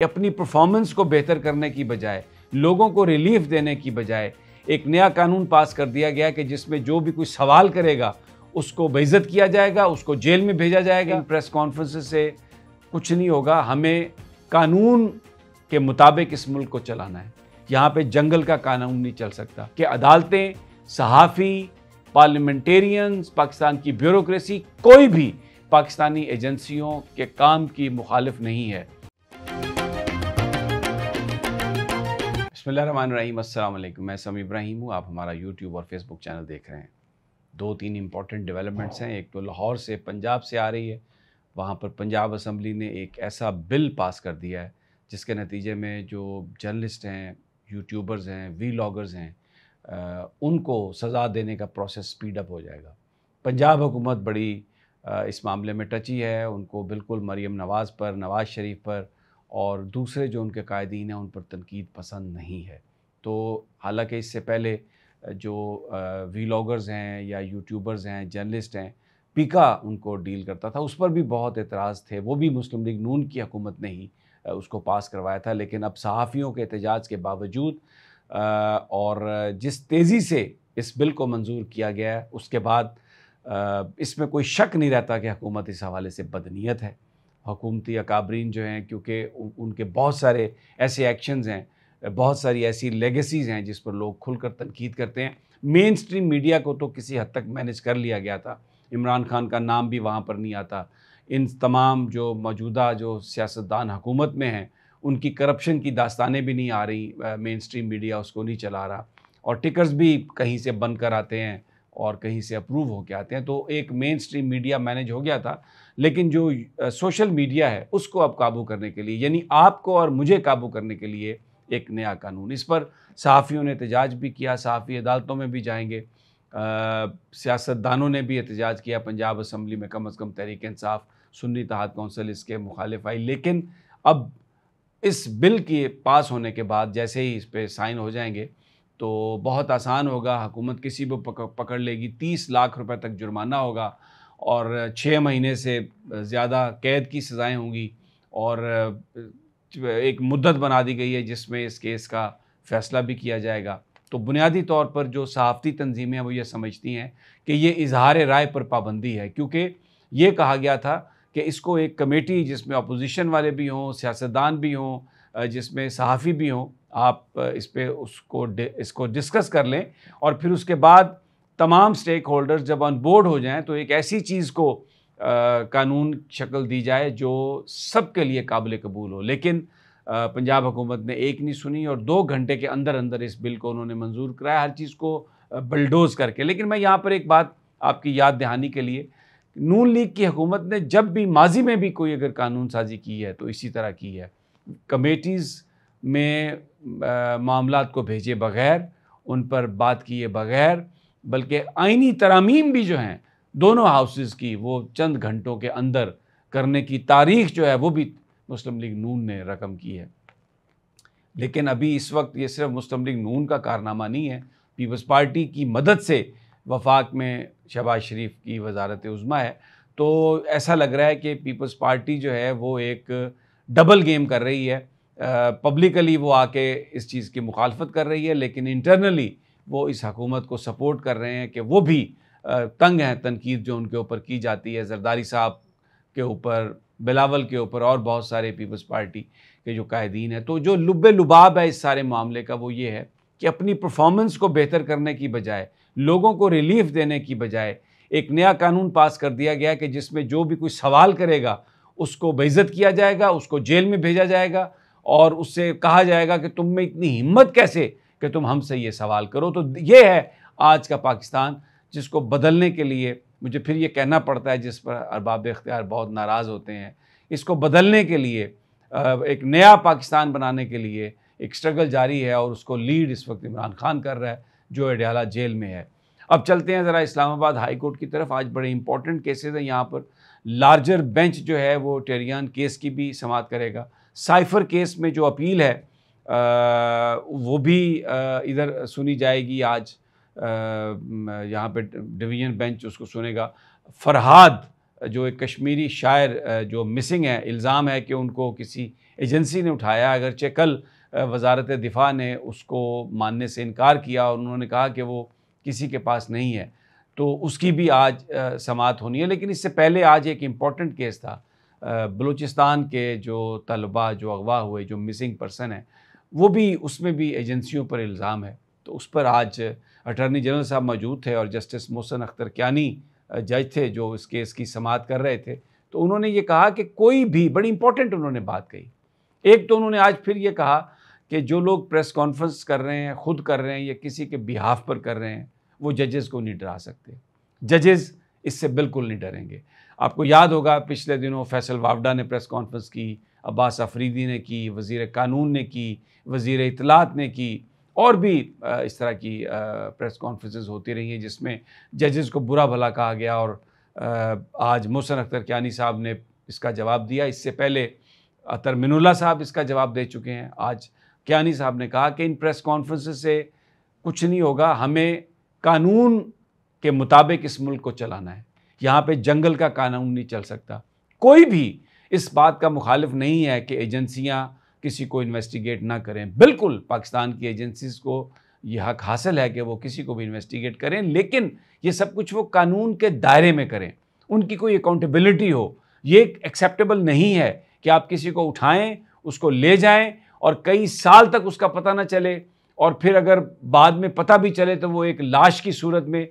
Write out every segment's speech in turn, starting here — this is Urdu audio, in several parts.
کہ اپنی پرفارمنس کو بہتر کرنے کی بجائے لوگوں کو ریلیف دینے کی بجائے ایک نیا قانون پاس کر دیا گیا کہ جس میں جو بھی کوئی سوال کرے گا اس کو بعزت کیا جائے گا اس کو جیل میں بھیجا جائے گا پریس کانفرنس سے کچھ نہیں ہوگا ہمیں قانون کے مطابق اس ملک کو چلانا ہے یہاں پہ جنگل کا قانون نہیں چل سکتا کہ عدالتیں صحافی پارلیمنٹیرینز پاکستان کی بیوروکریسی کوئی بھی پاکستانی ایجنسیوں کے کام کی مخالف نہیں ہے بسم اللہ الرحمن الرحیم السلام علیکم میں سمی ابراہیم ہوں آپ ہمارا یوٹیوب اور فیس بک چینل دیکھ رہے ہیں دو تین امپورٹنٹ ڈیولپمنٹس ہیں ایک تو لاہور سے پنجاب سے آ رہی ہے وہاں پر پنجاب اسمبلی نے ایک ایسا بل پاس کر دیا ہے جس کے نتیجے میں جو جرنلسٹ ہیں یوٹیوبرز ہیں وی لاگرز ہیں ان کو سزا دینے کا پروسیس سپیڈ اپ ہو جائے گا پنجاب حکومت بڑی اس معاملے میں ٹچی ہے ان کو بالکل مریم نواز پر نواز شریف پر اور دوسرے جو ان کے قائدین ہیں ان پر تنقید پسند نہیں ہے تو حالانکہ اس سے پہلے جو ویلاگرز ہیں یا یوٹیوبرز ہیں جرنلسٹ ہیں پیکا ان کو ڈیل کرتا تھا اس پر بھی بہت اعتراض تھے وہ بھی مسلم لیگ نون کی حکومت نے ہی اس کو پاس کروایا تھا لیکن اب صحافیوں کے احتجاج کے باوجود اور جس تیزی سے اس بل کو منظور کیا گیا ہے اس کے بعد اس میں کوئی شک نہیں رہتا کہ حکومت اس حوالے سے بدنیت ہے حکومتی اکابرین جو ہیں کیونکہ ان کے بہت سارے ایسے ایکشنز ہیں بہت ساری ایسی لیگسیز ہیں جس پر لوگ کھل کر تنقید کرتے ہیں مین سٹریم میڈیا کو تو کسی حد تک مینج کر لیا گیا تھا عمران خان کا نام بھی وہاں پر نہیں آتا ان تمام جو موجودہ جو سیاستدان حکومت میں ہیں ان کی کرپشن کی داستانیں بھی نہیں آ رہی مین سٹریم میڈیا اس کو نہیں چلا رہا اور ٹکرز بھی کہیں سے بن کر آتے ہیں اور کہیں سے اپروو ہو کے آتے ہیں تو ایک مین سٹریم میڈیا مینج ہو گیا تھا لیکن جو سوشل میڈیا ہے اس کو اب قابو کرنے کے لیے یعنی آپ کو اور مجھے قابو کرنے کے لیے ایک نیا قانون اس پر صحافیوں نے احتجاج بھی کیا صحافی عدالتوں میں بھی جائیں گے سیاستدانوں نے بھی احتجاج کیا پنجاب اسمبلی میں کم از کم تحریک انصاف سنی اتحاد کونسل اس کے مخالف آئی لیکن اب اس بل کی پاس ہونے کے بعد جیسے ہی اس پہ سائن ہو جائیں گے تو بہت آسان ہوگا حکومت کسی کو پکڑ لے گی تیس لاکھ روپے تک جرمانہ ہوگا اور چھ مہینے سے زیادہ قید کی سزائیں ہوں گی اور ایک مدت بنا دی گئی ہے جس میں اس کیس کا فیصلہ بھی کیا جائے گا تو بنیادی طور پر جو صحافتی تنظیمیں ہیں وہ یہ سمجھتی ہیں کہ یہ اظہار رائے پر پابندی ہے کیونکہ یہ کہا گیا تھا کہ اس کو ایک کمیٹی جس میں اپوزیشن والے بھی ہوں سیاستدان بھی ہوں جس میں صحافی بھی ہوں آپ اس پہ اس کو اس کو ڈسکس کر لیں اور پھر اس کے بعد تمام سٹیک ہولڈرز جب آن بورڈ ہو جائیں تو ایک ایسی چیز کو قانون شکل دی جائے جو سب کے لیے قابل قبول ہو لیکن پنجاب حکومت نے ایک نہیں سنی اور دو گھنٹے کے اندر اندر اس بل کو انہوں نے منظور کرایا ہر چیز کو بلڈوز کر کے لیکن میں یہاں پر ایک بات آپ کی یاد دہانی کے لیے نون لیگ کی حکومت نے جب بھی ماضی میں بھی کوئی اگر قانون سازی کی ہے تو اسی طرح کی ہے کمیٹیز میں معاملات کو بھیجے بغیر ان پر بات کیے بغیر بلکہ آئینی ترامیم بھی جو ہیں دونوں ہاؤسز کی وہ چند گھنٹوں کے اندر کرنے کی تاریخ جو ہے وہ بھی مسلم لیگ نون نے رقم کی ہے لیکن ابھی اس وقت یہ صرف مسلم لیگ نون کا کارنامہ نہیں ہے پیپلز پارٹی کی مدد سے وفاق میں شہباز شریف کی وزارت عظمہ ہے تو ایسا لگ رہا ہے کہ پیپلز پارٹی جو ہے وہ ایک ڈبل گیم کر رہی ہے پبلکلی وہ آ کے اس چیز کی مخالفت کر رہی ہے لیکن انٹرنلی وہ اس حکومت کو سپورٹ کر رہے ہیں کہ وہ بھی تنگ ہیں تنقید جو ان کے اوپر کی جاتی ہے زرداری صاحب کے اوپر بلاول کے اوپر اور بہت سارے پیپلز پارٹی کے جو قائدین ہیں تو جو لب لباب ہے اس سارے معاملے کا وہ یہ ہے کہ اپنی پرفارمنس کو بہتر کرنے کی بجائے لوگوں کو ریلیف دینے کی بجائے ایک نیا قانون پاس کر دیا گیا کہ جس میں جو بھی کوئی سوال کرے گا اس کو بعضت کیا جائے گا اس کو جیل میں بھیجا جائے گا اور اس سے کہا جائے گا کہ تم میں اتنی ہمت کیسے کہ تم ہم سے یہ سوال کرو تو یہ ہے آج کا پاکستان جس کو بدلنے کے لیے مجھے پھر یہ کہنا پڑتا ہے جس پر ارباب اختیار بہت ناراض ہوتے ہیں اس کو بدلنے کے لیے ایک نیا پاکستان بنانے کے لیے ایک سٹرگل جاری ہے اور اس کو لیڈ اس وقت عمران خان کر رہا ہے جو اڈیالہ جیل میں ہے اب چلتے ہیں ذرا اسلام آباد ہائی کورٹ کی طرف آج بڑے امپورٹنٹ کیسز ہیں یہاں پر لارجر بینچ جو ہے وہ ٹیریان کیس کی بھی سماعت کرے گا سائفر کیس میں جو اپیل ہے وہ بھی ادھر سنی جائے گی آج یہاں پہ ڈویژن بینچ اس کو سنے گا فرحاد جو ایک کشمیری شاعر جو مسنگ ہے الزام ہے کہ ان کو کسی ایجنسی نے اٹھایا اگرچہ کل وزارت دفاع نے اس کو ماننے سے انکار کیا اور انہوں نے کہا کہ وہ کسی کے پاس نہیں ہے تو اس کی بھی آج سماعت ہونی ہے لیکن اس سے پہلے آج ایک امپورٹنٹ کیس تھا بلوچستان کے جو طلباء جو اغوا ہوئے جو مسنگ پرسن ہیں وہ بھی اس میں بھی ایجنسیوں پر الزام ہے تو اس پر آج اٹارنی جنرل صاحب موجود تھے اور جسٹس محسن اختر کیانی جج تھے جو اس کیس کی سماعت کر رہے تھے تو انہوں نے یہ کہا کہ کوئی بھی بڑی امپورٹنٹ انہوں نے بات کہی ایک تو انہوں نے آج پھر یہ کہا کہ جو لوگ پریس کانفرنس کر رہے ہیں خود کر رہے ہیں یا کسی کے بہاف پر کر رہے ہیں وہ ججز کو نہیں ڈرا سکتے ججز اس سے بالکل نہیں ڈریں گے آپ کو یاد ہوگا پچھلے دنوں فیصل واوڈا نے پریس کانفرنس کی عباس افریدی نے کی وزیر قانون نے کی وزیر اطلاعات نے کی اور بھی اس طرح کی پریس کانفرنسز ہوتی رہی ہیں جس میں ججز کو برا بھلا کہا گیا اور آج محسن اختر کیانی صاحب نے اس کا جواب دیا اس سے پہلے من اللہ صاحب اس کا جواب دے چکے ہیں آج کیانی صاحب نے کہا کہ ان پریس کانفرنسز سے کچھ نہیں ہوگا ہمیں قانون کے مطابق اس ملک کو چلانا ہے یہاں پہ جنگل کا قانون نہیں چل سکتا کوئی بھی اس بات کا مخالف نہیں ہے کہ ایجنسیاں کسی کو انویسٹیگیٹ نہ کریں بالکل پاکستان کی ایجنسیز کو یہ حق حاصل ہے کہ وہ کسی کو بھی انویسٹیگیٹ کریں لیکن یہ سب کچھ وہ قانون کے دائرے میں کریں ان کی کوئی اکاؤنٹیبلٹی ہو یہ ایکسیپٹیبل نہیں ہے کہ آپ کسی کو اٹھائیں اس کو لے جائیں اور کئی سال تک اس کا پتہ نہ چلے اور پھر اگر بعد میں پتہ بھی چلے تو وہ ایک لاش کی صورت میں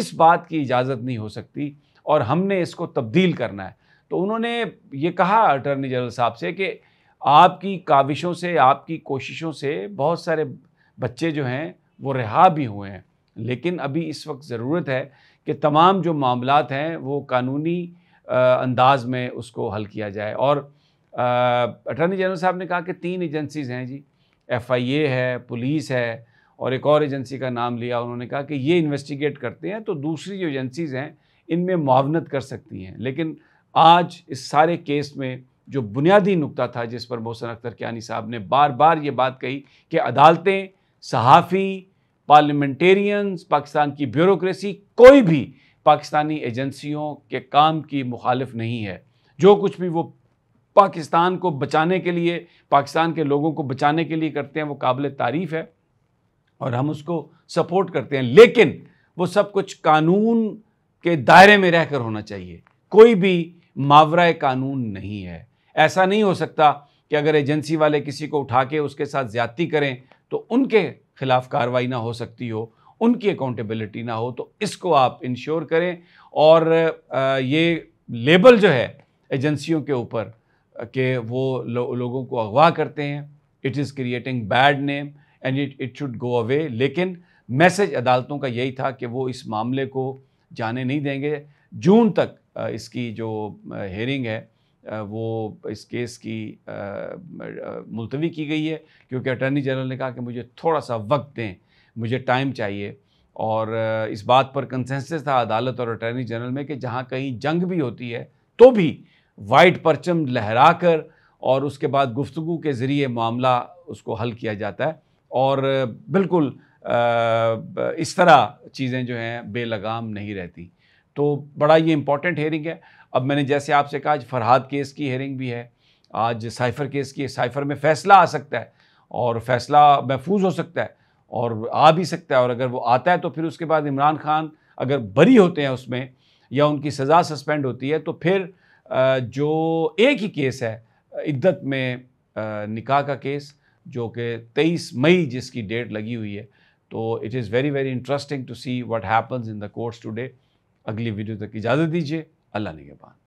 اس بات کی اجازت نہیں ہو سکتی اور ہم نے اس کو تبدیل کرنا ہے تو انہوں نے یہ کہا اٹارنی جنرل صاحب سے کہ آپ کی کاوشوں سے آپ کی کوششوں سے بہت سارے بچے جو ہیں وہ رہا بھی ہوئے ہیں لیکن ابھی اس وقت ضرورت ہے کہ تمام جو معاملات ہیں وہ قانونی انداز میں اس کو حل کیا جائے اور اٹارنی جنرل صاحب نے کہا کہ تین ایجنسیز ہیں جی ایف آئی اے ہے پولیس ہے اور ایک اور ایجنسی کا نام لیا انہوں نے کہا کہ یہ انویسٹیگیٹ کرتے ہیں تو دوسری جو ایجنسیز ہیں ان میں معاونت کر سکتی ہیں لیکن آج اس سارے کیس میں جو بنیادی نقطہ تھا جس پر محسن اختر کیانی صاحب نے بار بار یہ بات کہی کہ عدالتیں صحافی پارلیمنٹیرینز پاکستان کی بیوروکریسی کوئی بھی پاکستانی ایجنسیوں کے کام کی مخالف نہیں ہے جو کچھ بھی وہ پاکستان کو بچانے کے لیے پاکستان کے لوگوں کو بچانے کے لیے کرتے ہیں وہ قابل تعریف ہے اور ہم اس کو سپورٹ کرتے ہیں لیکن وہ سب کچھ قانون کے دائرے میں رہ کر ہونا چاہیے کوئی بھی ماورائے قانون نہیں ہے ایسا نہیں ہو سکتا کہ اگر ایجنسی والے کسی کو اٹھا کے اس کے ساتھ زیادتی کریں تو ان کے خلاف کاروائی نہ ہو سکتی ہو ان کی اکاؤنٹیبلٹی نہ ہو تو اس کو آپ انشور کریں اور یہ لیبل جو ہے ایجنسیوں کے اوپر کہ وہ لوگوں کو اغوا کرتے ہیں it is creating bad name and it should go away لیکن میسج عدالتوں کا یہی تھا کہ وہ اس معاملے کو جانے نہیں دیں گے جون تک اس کی جو ہیرنگ ہے وہ اس کیس کی ملتوی کی گئی ہے کیونکہ اٹارنی جنرل نے کہا کہ مجھے تھوڑا سا وقت دیں مجھے ٹائم چاہیے اور اس بات پر کنسنسس تھا عدالت اور اٹرنی جنرل میں کہ جہاں کہیں جنگ بھی ہوتی ہے تو بھی وائٹ پرچم لہرا کر اور اس کے بعد گفتگو کے ذریعے معاملہ اس کو حل کیا جاتا ہے اور بالکل اس طرح چیزیں جو ہیں بے لگام نہیں رہتی تو بڑا یہ امپورٹنٹ ہیئرنگ ہے اب میں نے جیسے آپ سے کہا آج فرحاد کیس کی ہیئرنگ بھی ہے آج سائفر کیس کی سائفر میں فیصلہ آ سکتا ہے اور فیصلہ محفوظ ہو سکتا ہے اور آ بھی سکتا ہے اور اگر وہ آتا ہے تو پھر اس کے بعد عمران خان اگر بری ہوتے ہیں اس میں یا ان کی سزا سسپینڈ ہوتی ہے تو پھر جو ایک ہی کیس ہے عدت میں نکاح کا کیس جو کہ تیئیس مئی جس کی ڈیٹ لگی ہوئی ہے तो it is very very interesting to see what happens in the courts today अगली वीडियो तक इजाज़त दीजिए अल्लाह ने के पान